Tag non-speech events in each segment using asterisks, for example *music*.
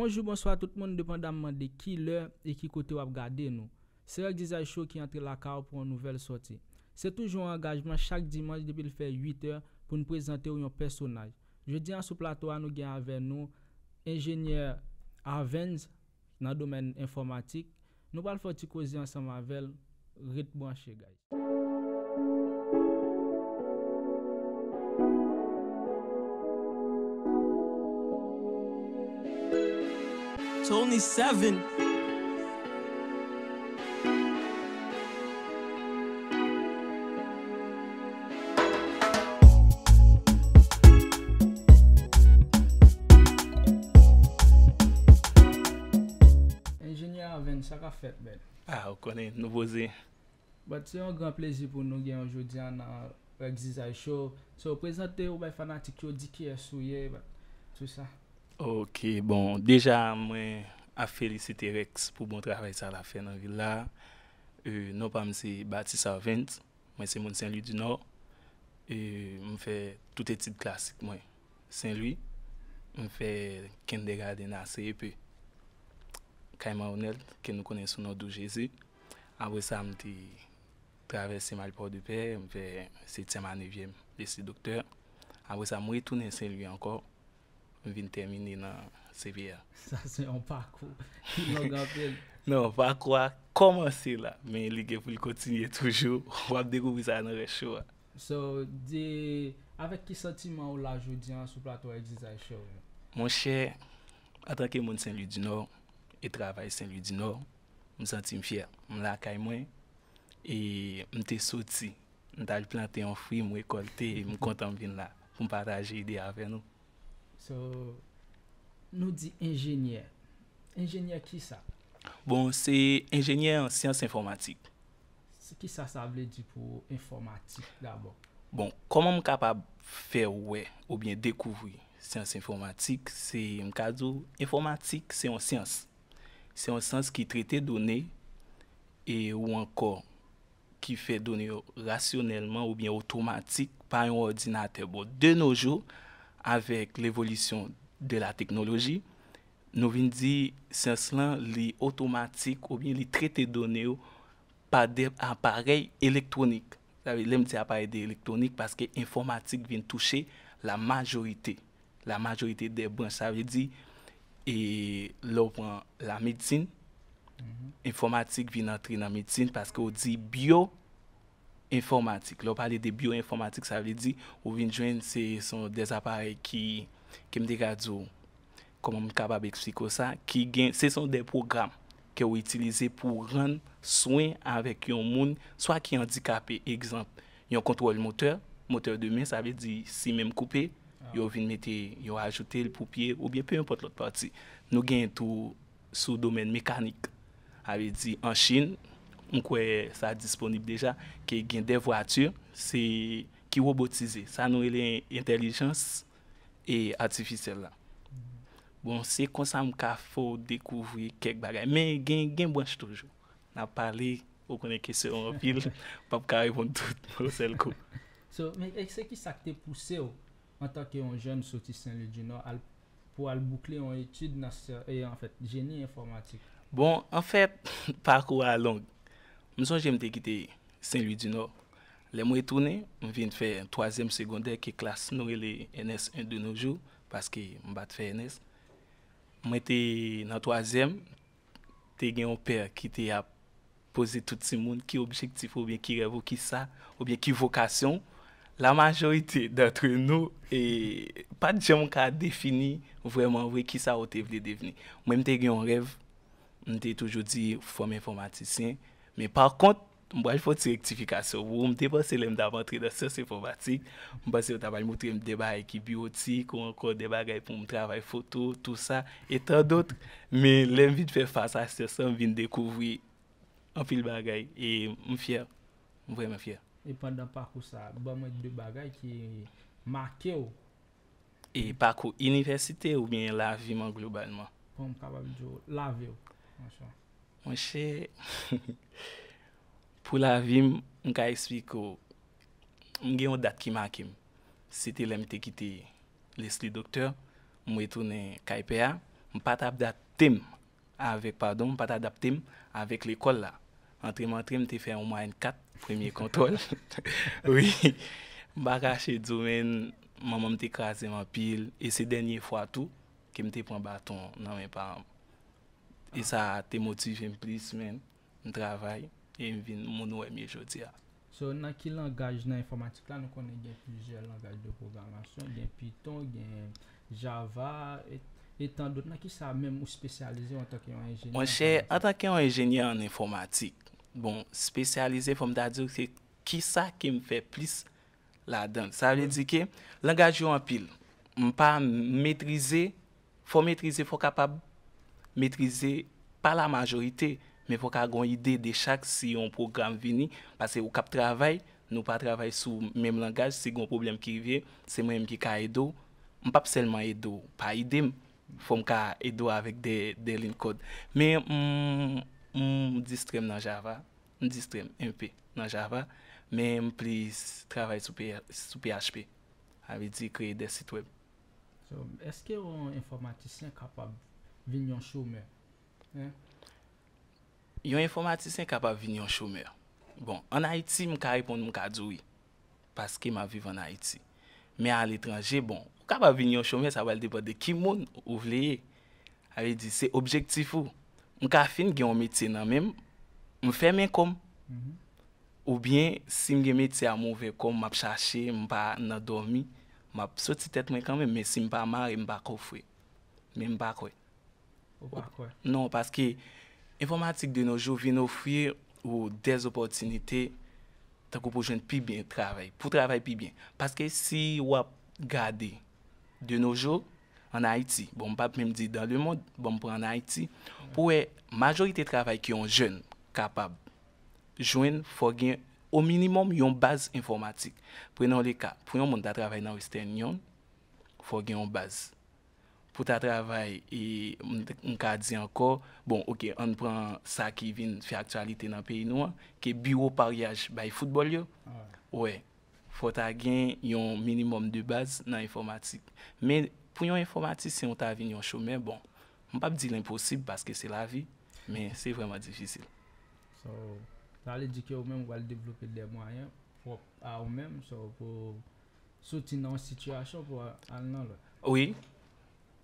Bonjou, bonsoi, tout moun depan damman de ki lè e ki kote wap gade nou. Se rek dizay chou ki entre la ka ou pou nouvel sorti. Se toujou an gagjman chak dimanj debil fe 8è pou nou prezante ou yon personaj. Je di an sou plato an nou gen anven nou, enjènyèr avènd nan domèn informatik, nou pal fò ti kozi an sam anvel ritmou an chè gaj. Müzik It's only seven Engineer Aven, saka fet ben? A, ah, ou konen, nouvo ze Bat se yon gran plezi pou nou gen oujoudian nan Brexit Eye Show So prezante ou bay fanatik yo di ki esou ye bat Sou sa Ok, bon, deja mwen a felisite Rex pou bon travay sa la fè nan vil la. Non pa mwen se batis sa vènt, mwen se moun sen luy di nor, e, mwen fè tout etit klasik mwen. Sen luy, mwen fè kende gade nan se epè, Kayma O'Nel, ke nou konensou nan dou Jezi. Avè sa mwen te travè se malpò de pè, mwen fè se tseman evyèm, desi doktèr. Avè sa mwen etounen sen luy ankor. m vin termine nan Seviya. Sa se yon parkou. Non, parkou a komanse la, men yon ligye pou yon kontinye toujou, wap dekou wisa nan rechou. So, di, avek ki sentiman ou la joudian sou plato a egzizay chou? Mon chè, atan ke moun Saint-Louis-du-Nord, e travay Saint-Louis-du-Nord, m sentim fyer, m lakay mwen, e m te soti, m tal planté yon fwi, m wekolte, m kontan vin la, m pataje ide avè nou. So, nou di enjènyè, enjènyè ki sa? Bon, se enjènyè en siyans informatik. Se ki sa sa vle di pou informatik la bon? Bon, koman m kapab fè wè ou bien dekouvri siyans informatik? Se m kadou, informatik se yon siyans. Se yon siyans ki trite donè e ou anko ki fè donè rasyonèlman ou bien otomatik pa yon ordinater bon. De nou jò, Avèk l'évolution de la teknoloji, nou vin di sens lan li otomatik ou vin li trete donè ou pa de aparey elektronik. Lèm di aparey de elektronik paske informatik vin touche la majorite, la majorite de branche. Avèk di, e, lò pran la medzin, mhm. informatik vin antre nan medzin paske ou di biyo, informatik. Lo pale de bio informatik sa ve di ou vin jwenn se son dezapare ki mde gadzo komon mi kabab ekspliko sa ki gen se son de program ke ou itilize pou renn soen avèk yon moun swa ki yon dikapè. Ekzamp, yon kontrol moteur, moteur de men sa ve di si men mkoupe, ah. yo vin mette, yo ajoute l pupye ou bien pe yon pot l ot parti. Nou gen tout sou domen mekanik. A ve di an chine. mkwe sa disponib deja, ke gen de vwatur, ki robotize. Sa nou ele entelijans e atifisel la. Bon, se konsan mka fo dekouvri kek bagay. Men, gen mwenj tojou. Na pale, wakone kesyon wapil, *laughs* pap kare wantout, wosel kou. So, men, ek se ki sa te pouse ou an tak e yon joun soti san lè di nou pou al boukle yon etude nan se en fèt geni informatik. Bon, an fèt, *laughs* pakou a longi. Mwen son jem te gite Saint-Louis-du-Nord. Lè mwen etoune, mwen ven te fè an toazem sekondèr ki klas nou e le NS un de nou jou, paske mwen bat fè NS. Mwen te nan toazem, te gen yon pèr ki te ap pose tout si moun ki objektif ou bie ki revou ki sa, ou bie ki vokasyon. La manjolite d'atre nou e pat jen mwen ka defini vwèman wè ki sa ou te vle deveni. Mwen te gen yon rev, mwen te toujou di fòm informatisyen, Men pa kont, mbo al fote se rektifikasyon wou, mde pas se lèm davantre da se sepomatik, mba se yo tabal moutre mde bagay ki biotik, ou ankon de bagay pou mtravay foto, tout sa, etan dot, men lèm vide fè fasa se son vin dekouvri anpil bagay, e m fyer, m vremen fyer. E pandan pa kousa, bwa mwen de bagay ki make ou? E pa kousa, inifersite ou mwen lavi man globalman? Pou m kababid yo lavi ou, manchwa. Mwenche, *laughs* pou la vim, mwen ka eksplikou, mwen gen yon dat ki makim. Sete lèm te kite Leslie Dokter, mwen etounen KIPA. Mwen pat adaptem avek l'ekol la. Antrim-antrim te fe yon *laughs* mwen kat, premye kontrol. Baka che djoumen, mwen mwen te krasen mwen pil. E se denye fwa tou, ke mwen te pon baton nan mwen param. E sa te motivem plis men N travay E m vin moun wèm ye jodi a So nan ki langaj nan informatik la Nou konen gen plijel langaj de programasyon Gen Python, gen Java Etan dout Nan ki sa mèm ou spesyalize An takè yon enjènyan An takè yon enjènyan en informatik bon, Spesyalize fòm da diw Ki sa ki m fè plis la dan Sa vè di ki langaj yon apil M pa mètrize Fò mètrize fò kapab metrize pa la majorite, men fwa ka gwen ide de chak si yon program vini, pase ou kap travay, nou pa travay sou menm langaj, si gwen problem ki revye, se mwen mki ka edo, m pap selman edo, pa idem, fwa m ka edo avik de link kod. Men m mm, mm, distrem nan Java, m distrem mp nan Java, men m plis travay sou PHP, avi di kreye de sitweb. Est ke yon informatisyen kapab Vinyon choumer. Yon informatisen kapap vinyon choumer. Bon, an Haiti, m ka repon m ka dwi. Paske ma viv an Haiti. Me al etranje, bon, kapap vinyon choumer, sa wale deba de kim moun ou vleye. Awe di, se objektifou. M ka fin gen yon metye nan men, m fe men kom. Mhm. Ou bien, si m gen metye an m ouve kom, m ap chache, m pa nadomi, m ap soti tet mwen kanwe, men si m pa mare, m pa kofwe. Men m bakwe. Non, ou pa kwa? Non, paske informatik de noujou vin ofrir ou dez opotinite tako pou jwen pi bien travay. Po travay pi bien. Paske si wap gade de noujou an Haiti, bon pa mèm di dan le moun, bon pou an Haiti, pou e majorite travay ki yon jwen kapab, jwen fò gen o minimum yon baz informatik. Pwè nan le ka, pou yon moun da travay nan western yon, fò gen yon baz informatik. Po ta travay, e m ka di anko, bon, ok, an pran sa ki vin fi aktualite nan peyi nou an, ke biwo pariyaj bay futbol yo, oue, fo ta gen yon minimum de baz nan informatik. Men, pou yon informatik, se yon ta vin yon choumen, bon, m pa bi di l'imposib parce ke se la vi, men, se vreman difisil. So, ta le di ki ou men m wale deblopi de mwayen, a ou men, so, pou souti nan sityasyon pou al nan lo. Oui.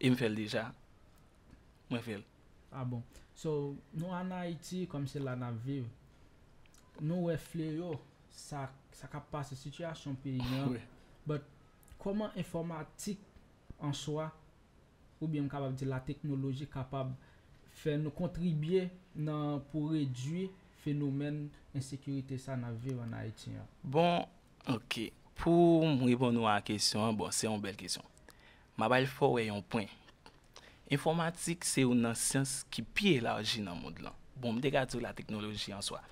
Im e fel deja, mwen fel. A ah bon, so nou an Haiti kom se la naviv, nou we fle yo, sa kapase sityasyon pe yon. *laughs* But, koman informatik an swa, ou bi an kapab di la teknoloji kapab fe nou kontribye nan pou redwi fenomen ensekirite sa naviv an Haiti yo? Bon, ok, pou mwen ripon nou an kesyon, bon, se yon bel kesyon. Mabal fò wè yon pwen. Informatik se ou nan sians ki pi elaji nan moun lan. Bon, m dekati ou la teknoloji an swa.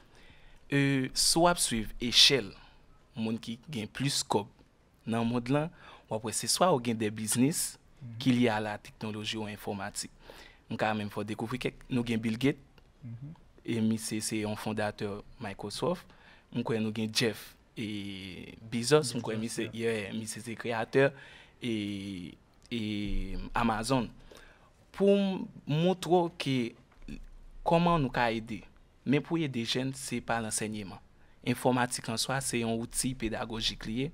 E, swap suiv eshel moun ki gen plus skop nan moun lan, wapwè se swa ou gen de biznis ki li a la teknoloji ou informatik. M ka mèm fò dekoufri kek nou gen Bill Gates, e M.I.C.C. yon fondateur Microsoft, m kwen nou gen Jeff et Bezos, m kwen M.I.C.C. kreator et... et Amazon pour montrer comment nous pouvons aider. Mais pour aider les jeunes, ce n'est pas l'enseignement. Informatique en soi, c'est un outil pédagogique lié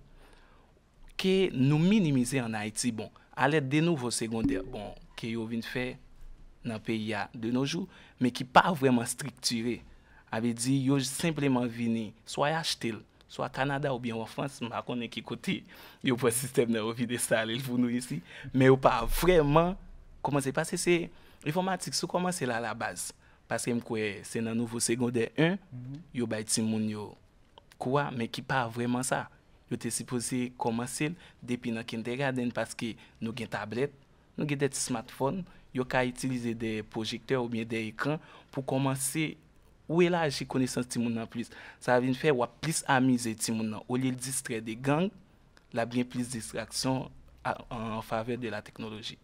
que nous minimiser en Haïti. Bon, à l'aide des nouveaux secondaires, bon, que nous venez faire dans le pays de nos jours, mais qui n'est pas vraiment structuré. Avait dit, yo simplement venu, soit acheté. So a Kanada ou bien ou France, m a konnen ki koti, yo pou a sistem nan ouvi de sal el founou isi, men yo pa vreman komanse. Komanse se informatik, sou komanse la la baz, paske m kwe se nan nouvo segonde mhm. 1, yo bay ti moun yo kouwa, men ki pa vreman sa, yo te sipose komanse depi nan kente gaden, paske nou gen tablet, nou gen deti smartphone, yo ka itilize de projekte ou bien de ekran pou komanse informatik, Ou e la aji kone son ti moun nan plis. Sa avin fe wap plis amize ti moun nan. Ou li el distre de gang, la bin plis distraksyon an fave de la teknoloji.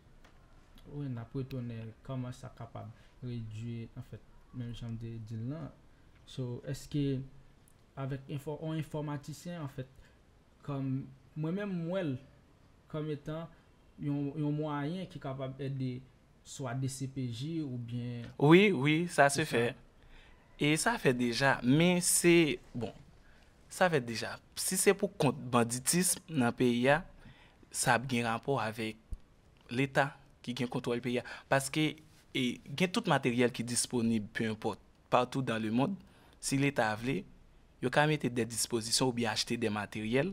Ou en apre tonel, kama sa kapab redye en fèt men jom de dil nan. So, eske an informaticyen en fèt kon mwen men mwel kon metan yon mwanyen ki kapab edi swa de CPJ ou bien... Oui, oui, sa se fè. E sa fe deja, men se, bon, sa fe deja, si se pou kont banditisme nan peya, sa ap gen rampo avek l'Etat ki gen kontrol peya. Paske gen tout materyel ki disponib, peu import, patou dan le moun, si l'Etat avle, yo kamete de disposisyon ou bi achete de materyel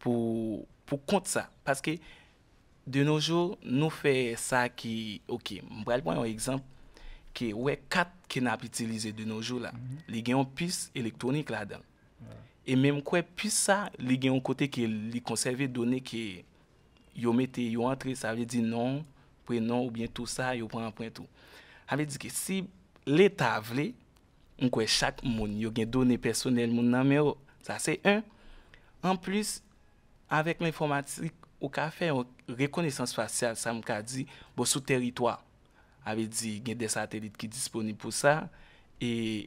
pou kont sa. Paske de noujou nou fe sa ki, ok, mpral pon yon ekzamp, ki wè kat ken ap itilize de nou jou la. Mhm. Li gen yon pis elektronik la dan. E men mwen kwe pis sa, li gen yon kote ki li konserve donè ki yo mette, yo antre, sa vè di non, pre non ou bien tout sa, yo pran pran tout. A vè di ki si lè tavle, mwen kwe chak moun, yo gen donè personel moun nan mè yo, sa se yon. En plus, avèk mè informatik, ou ka fè yon rekonesans fasyal, sa mwen ka di, bo sou teritwa. Ave di gen de satelit ki disponib pou sa. E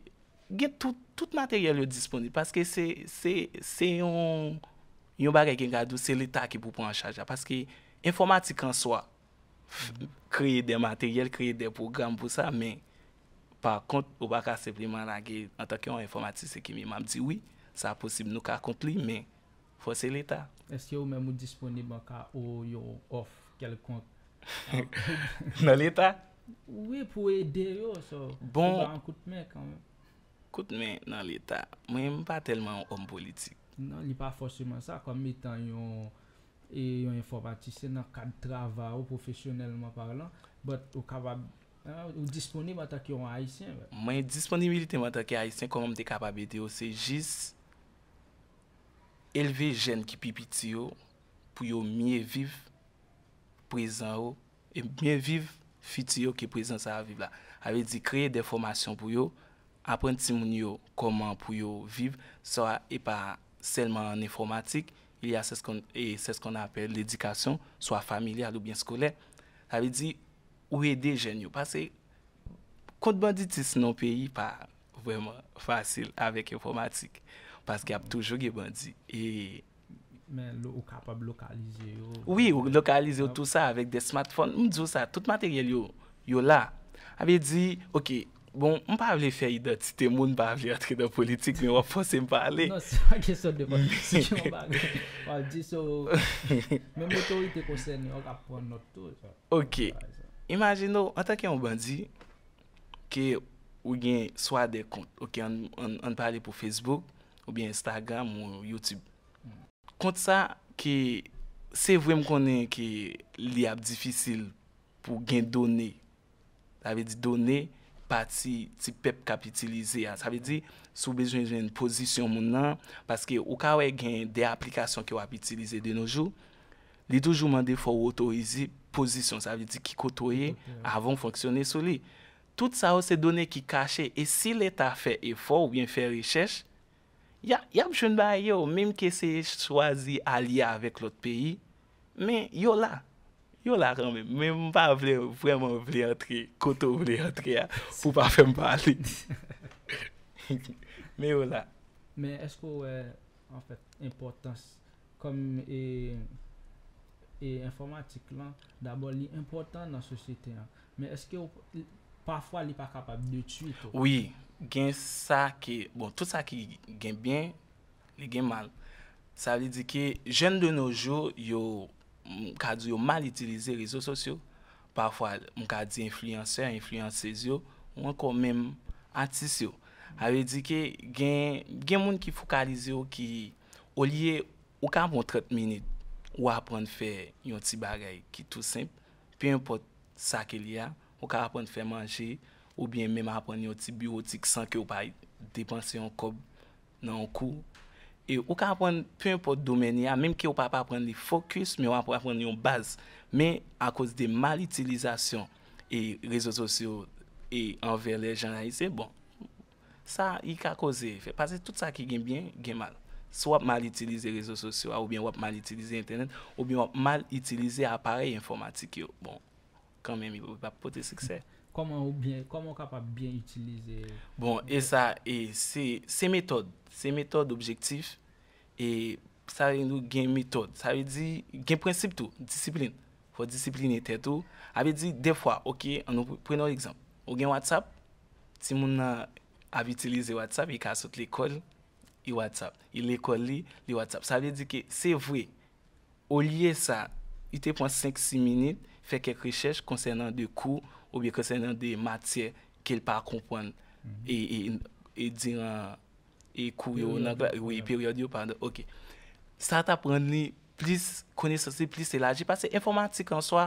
gen tout materyel yo disponib. Paske se yon bagay gen gadou, se lita ki pou pran chaja. Paske informatik an so, kreye de materyel, kreye de program pou sa. Men, pa kont, ou baka sepriman la gen, an tak yon informatik se ki mi mam di, oui, sa posib nou ka kont li, men, fose lita. Eske ou men mou disponib baka ou yo of, gel kont? *laughs* Non lita? Ou e pou e de yo so. Bon. Kout men kanwen. Kout men nan l'Etat. Mwen mwen pa telman yon om politik. Non, li pa fosye man sa. Kwa mwen tan yon informatise nan kad trava ou profesyonelman parlant. But, ou kaba... Ou disponibilite mwen ta ki yon haisyen. Mwen disponibilite mwen ta ki haisyen. Kwa mwen dekababete yo se jis. Eleve jen ki pipiti yo. Pou yo miye viv. Prezan yo. E miye viv. Fiti yo ki prezen sa aviv la. Ave di kreye de formasyon pou yo, apren ti moun yo koman pou yo viv. Sa e pa selman informatik, e se skon apel l'edikasyon, sa familia lou bien skolè. Ave di ou e de jen yo. Pase kont bandi ti se non peyi pa vweman fasil avek informatik. Pase ki ap toujou ge bandi. E... Men, ou kapab lokalize yo. Oui, ou lokalize yo tout sa avek de smartphone. Mdjou sa, tout materyel yo la. Ave di, ok, bon, mpa avle fe yi dati te moun, mpa avle atre de politik, men wap fwase mpale. Non, seman gen so devan, si yon bag, wap di so, men mwoto yi te kosene, wap apwane noto. Ok, imagino, anta ki yon bandi, ki ou gen swa de kont, ok, anpale pou Facebook, ou bien Instagram, ou YouTube. Kont sa ki se vwe m konen ki li ap difisil pou gen donen, sa ve di donen pati ti pep kapitilize a, sa ve di sou bejwen jen posisyon moun nan, paske ou ka we gen de aplikasyon ki wap itilize de noujou, li toujou mande fò wotorizi posisyon, sa ve di ki kotoye avon fonksyone sou li. Tout sa ou se donen ki kache, e si lè ta fè e fò ou bien fè rechèche, Y ap joun ba yo, mèm ke se swazi a liya avèk lot peyi, mè yo la. Yo la ran mèm, mèm pa vle vle antre, koto vle antre ya, pou pa fèm bali. Mè yo la. Mè eskou, eh, en fèt, importans, kom e, e informatik lan, d'abon li importans nan sosyete lan, mè eskou, pafwa li pa kapab de tsu ito? Oui. gen sa ki, bon, tout sa ki gen byen, li gen mal. Sa avè di ki, jen de noujou, yo, mou ka di yo mal itilize rezo sosyo. Parfwa, mou ka di influenceur, influencez yo, moun kon menm atis yo. Avè di ki, gen moun ki fokalize yo ki, olye, ou ka apon 30 minit, ou apon fè yon ti bagay ki tout semp, pe yon pot sa ke li ya, ou ka apon fè manjè, Ou byen mèm apren yon ti biotik san ki ou pa depanse yon kob nan yon kou. E ou ka apren pou yon pot domen ya, mèm ki ou pa apren li fokus, mè ou apren yon baz, mè a kouz de mal itilizasyon e rezo sosyo e anver le janalize, bon. Sa yi ka kouze, fe pase tout sa ki gen bien, gen mal. So ap mal itilize rezo sosyo, ou byen wap mal itilize internet, ou byen wap mal itilize aparel informatik yo, bon. Kan mèm yon pa pote sikse. Koman ou bien, koman ou kapap bien itilize? Bon, e sa, e se metode, se metode objektif, e sa re nou gen metode. Sa re di gen prinsip tou, disiplin. Fwa disiplin eten tou. A ve di defwa, ok, an nou prene ou ekzamp. Ou gen WhatsApp, si moun nan avi itilize WhatsApp, i e ka asot l'ekol, i e WhatsApp. I e l'ekol li, li WhatsApp. Sa re di ki, se vwe, ou liye sa, ite pon 5-6 minit, fek ek rechèche konsernan de kou, Ou biye kese nan de matye ke l pa kompon E diyan E kou yo nan Ou e peryon yo pande Start-up an li plis konesansi Plis elaji, pase informatik an so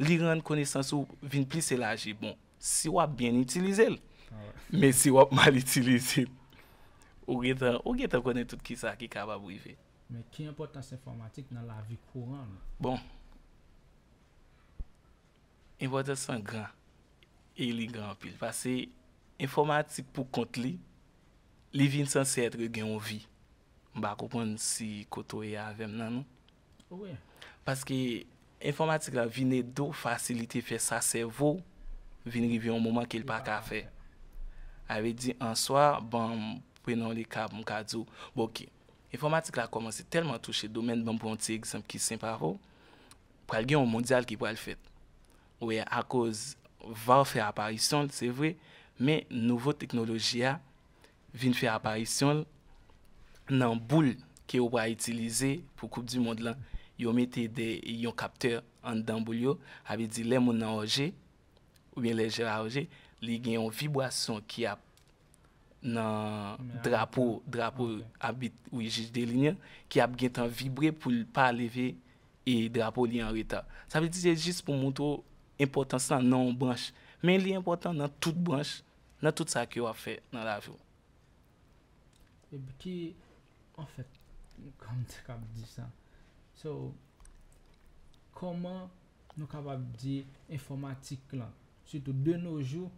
Li ran konesansi ou vin plis elaji Bon, si wap bien itilize Me si wap mal itilize Ou getan Ou getan konen tout ki sa ki kabab wive Men ki importansi informatik nan la vi Pou an Bon Importansi fan gran E li gran pil. Pase, informatik pou kont li, li vin san se etre gen yon vi. Mba koupon si koto e avèm nan nou. Non? Ouè. Pase ki, informatik la vine do fasilite fè sa servo vin rivi yon mouman ke l pa ka fè. Awe di, an swa, bon, pwenon li kab mou ka djou. Bok, informatik la koman se telman touche domen bon pwantik sem ki sen paro, pral gen yon mondyal ki pral fèt. Ouè, akouz, va ou fè aparisyon, sè vre, men nouvo teknoloji a vin fè aparisyon nan boul ki ou pa itilize pou koup di moun lan yon mette de, yon kapter an dan boul yo, avi di le moun nan oje ou bien le jera oje li gen yon vibrasyon ki ap nan drapo drapo abit wè jè jè delinyan, ki ap gen tan vibre pou pa leve e drapo li an reta. Sa vè di jè jist pou moun tou Impotant san nan ou branche, men li impotant nan tout branche, nan tout sa ki yo a fe nan la avyo. Ebi ki, an fèt, koman te kap di san? So, koman nou kap ap di informatik lan? Situ de nou jou,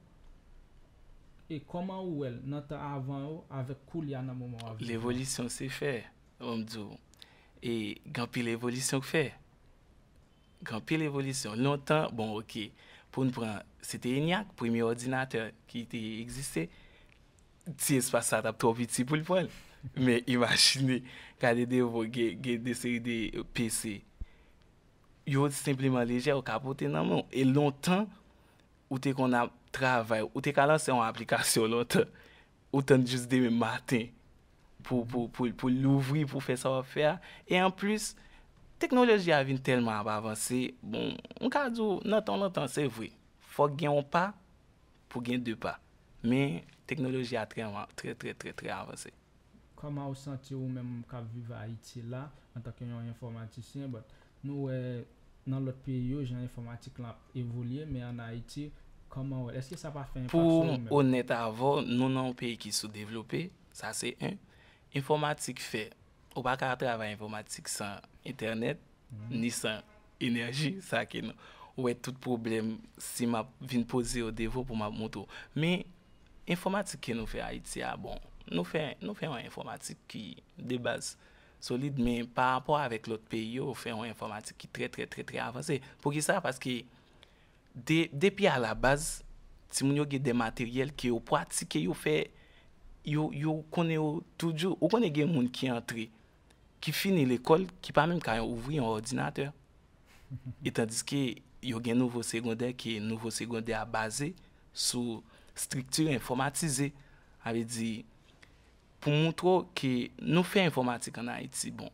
e koman ou el nan ta avan yo avek kou li an nan mou mou avyo? L'evolisyon se fe, an mou mou mou. E gampi l'evolisyon se fe. grand pile évolution. Longtemps, bon, OK, pour nous prendre, c'était ENIAC, premier ordinateur qui était existé. un espace ça, trop petit pour le prendre. Mais imaginez, quand avez des séries de PC, yo simplement léger au capoté dans mon. Et longtemps, où t'es qu'on a travaillé, où t'es qu'à lancer une application l'autre avez juste des matins pour, pour, pour, pour l'ouvrir, pour faire ça faire. Et en plus, Teknoloji a vin telman ba avansi. Bon, mka djou, notan, notan, se vwe. Fok gen yon pa, pou gen dwe pa. Men, teknoloji a treman, tre, tre, tre, tre avansi. Kama ou santi ou men mka vive Haiti la, an tak yon informatisyen, nou nan lot peyo, jen informatik lan evolye, men an Haiti, kama ou, eske sa pa fe yon pasyon? Pou ou net avon, nou nan peyi ki sou devlopi, sa se yon informatik fe, Ou pa karatè avan informatik san internet, mhm. ni san enerji, sa ke nou. Ou e tout problem si ma vin pose yo devou pou ma moutou. Men, informatik ke nou fe Aitia, bon, nou fe yon informatik ki de base solid men, pa apò avèk l'ot pe yo, ou fe yon informatik ki tre tre tre tre avansè. Po ki sa, paske, depi a la base, si moun yo ge de materyel ki yo pratike, yo konen yo toujou, yo konen gen moun ki antri. Ki fini l'ekol, ki pa mèm kan yon ouvri yon ordinateur. Etan diske, bon, yon gen nouvo segondè, ki nouvo segondè a base sou stiktur informatize. A ve di, pou moutro ki nou fe informatik an Aiti, bon,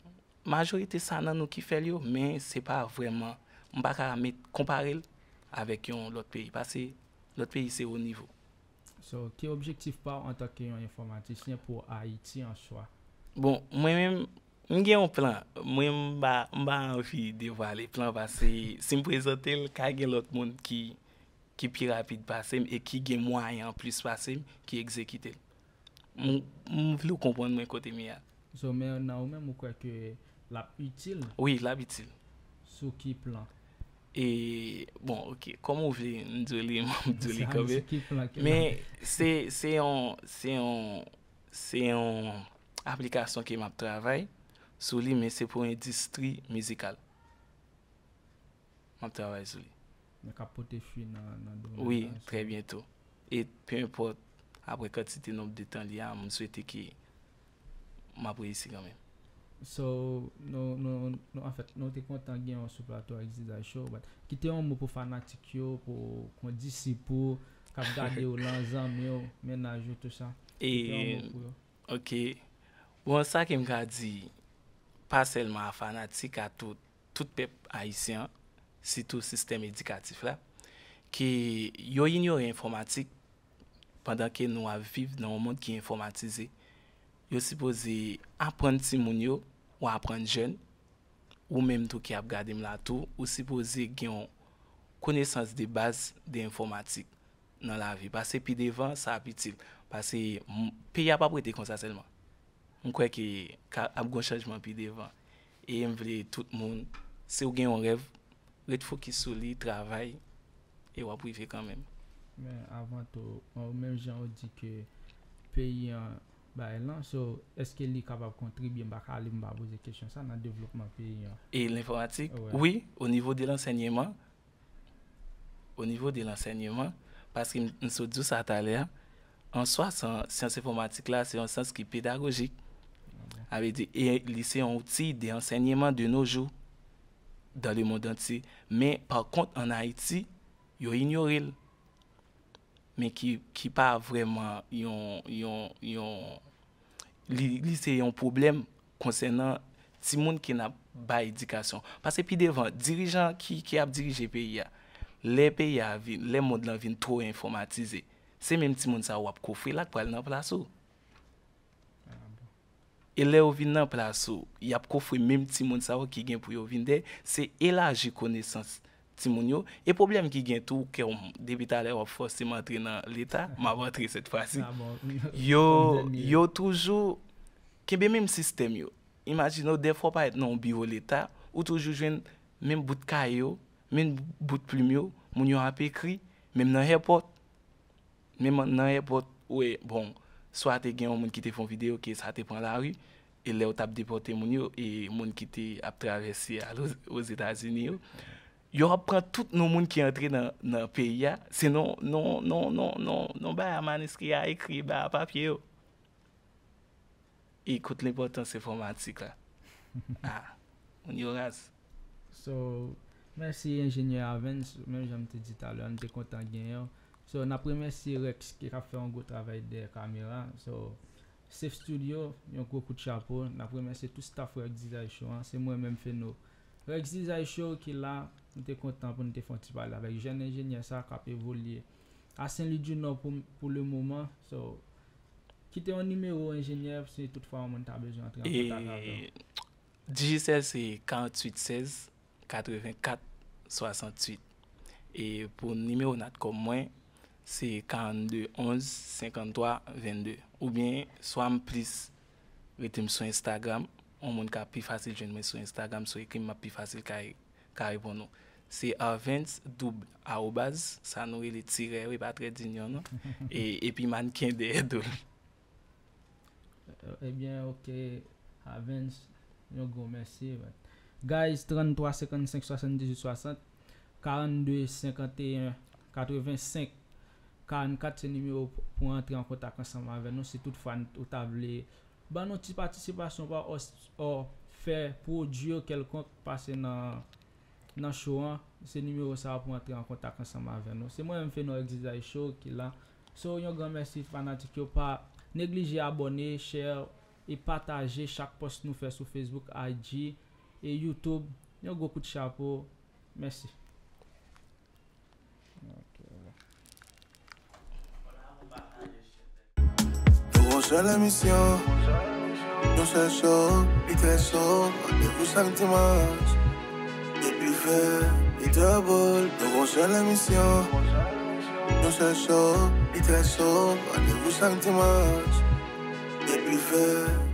majorite sa nan nou ki fel yo, men se pa vreman, mba ka amet komparel avek yon lot peyi. Pase, lot peyi se ou nivou. So, ki objektif pa an tak yon informatik pou Aiti an soa? Bon, mwen mèm, Mwen gen yon plan, mwen mba anfi dewa le plan basi. Si m prezote l, kage lot moun ki pi rapid basi m e ki gen mwayan plus basi m ki ekzekite l. Mwen vle ou kompon mwen kote m ya. Zon men, nan ou men mou kwa ke la bitil? Oui, la bitil. Sou ki plan. E, bon, ok, komon vye njou li mou, njou li kowe. Sou ki plan. Men, se yon, se yon, se yon aplikasyon ki map travay. Sou li men se pou endistri mizikal. Man te avay sou li. Men kapote fwi nan... Oui, tre bientou. Et pe mè pot, apre kwa ti te nop de tan li a, m sou ete ki m apre yisi gamin. So, nou te kontan gen yon sou plato a egzid a yon show, but ki te yon mou pou fanatik yo, pou kwen disipou, kap gade yon *laughs* lanzan mè yo, mè nanj yo tout e, bon, sa. E, ok. Wonsa ki m gadi... pa selman a fanatik a tout pep haisyen si tout sistem edikatif la ki yo yin yon informatik pandan ke nou aviv nan moun ki informatize yo sipoze apren ti moun yo ou apren jen ou menm tou ki ap gade mla tou ou sipoze gen konesans de base de informatik nan la vi pase pi devan sa apitil pase pi ap aprete konsa selman mkwe ki ap gon chajman pi devan e yon vle tout moun se ou gen yon rev let fok ki soli, travay e wap wifi kanmen avanto, ou menm jan ou di ke peyi yon ba elan so eske li kabab kontribyen baka alim ba vwe de kèchon sa nan devlokman peyi yon e l'informatik, oui, ou nivou de l'ensegneman ou nivou de l'ensegneman paski msou djous sa taler an so asan, si yon se informatik la se yon sens ki pedagogik Avè di, e liseyon ou ti, de ensegneman de noujou, dan le moun dan ti, men par kont an Haiti, yo inyoril, men ki pa vreman yon, yon, yon, yon, liseyon problem konsenan ti moun ki na ba edikasyon. Pase pi devan, dirijan ki ap dirije peya, le peya vin, le moun lan vin tro informatize, se men ti moun sa wap kofre la kwa al nan plasou. E le ou vin nan plas ou, yap koufwe mem ti moun sa ou ki gen pou yo vin de, se e la jikone san ti moun yo. E problem ki gen tou ke ou debita le ou fos se mantre nan l'Etat, ma mantre set fwa si. Yo toujou, kebe menm sistem yo, imagino defo pa et non biyo l'Etat, ou toujou jwen menm bout kaya yo, menm bout plum yo, moun yo hape kri, menm nan repot, menm nan repot, wey, bonk. So a te genyon moun ki te fon videyo ki sa te pon la ru, e le ou tap depote moun yo, e moun ki te ap travesi alo os Etasini yo. Yo ap pran tout nou moun ki entri nan peyi ya, se non bay a maniskri, a ekri, bay a papye yo. E ikout l'impotant se fon moun atik la. Ha, moun yo raz. So, mersi Ingenieur Avens, mèm janm te dit alo, an te kontan genyon. So, napremen se Rex ki ka fe an gwo travay de kamera. So, Safe Studio, yon kou kou tchapo. Napremen se tout staff Rex Dizay Show. Se mwen men fe nou. Rex Dizay Show ki la, nou te kontan pou nou te fonti pale. Avek jen enjenye sa ka pe volye. Asen li di nou pou le mouman. So, kite an nimeyo enjenye, se tout fwa mwen ta bezo. Digicel se 4816-8468. E pou nimeyo nat kon mwen, se 42, 11, 53, 22 ou bien swam plis rete m sou Instagram ou moun ka pi fasil jenme sou Instagram sou e kem ma pi fasil ka e bon nou se A20, double a ou baz, sa nou e le tire we pa tre din yo nou *laughs* e, e pi man ken de edou e eh, eh bien ok A20 yo go, mersi guys, 33, 55, 68, 60 42, 51 85 Kan kat se nimeyo pou an tre an kontak an sa ma ven nou. Se tout fan ou table. Ban nou ti patisipasyon pa ou fe pou diyo kel kon pase nan show an. Se nimeyo sa ap pou an tre an kontak an sa ma ven nou. Se mwen mwen fè nou exizay show ki la. So yon gen mersi fanatik yo pa. Neglije abone, share e pataje chak post nou fe sou Facebook, IG e Youtube. Yon go kout cha pou. Mersi. la seule mission, Nous seul show, il vous sentiment dimanche. Depuis fait, il double, nous la mission, Nous il vous sentiment Depuis fait,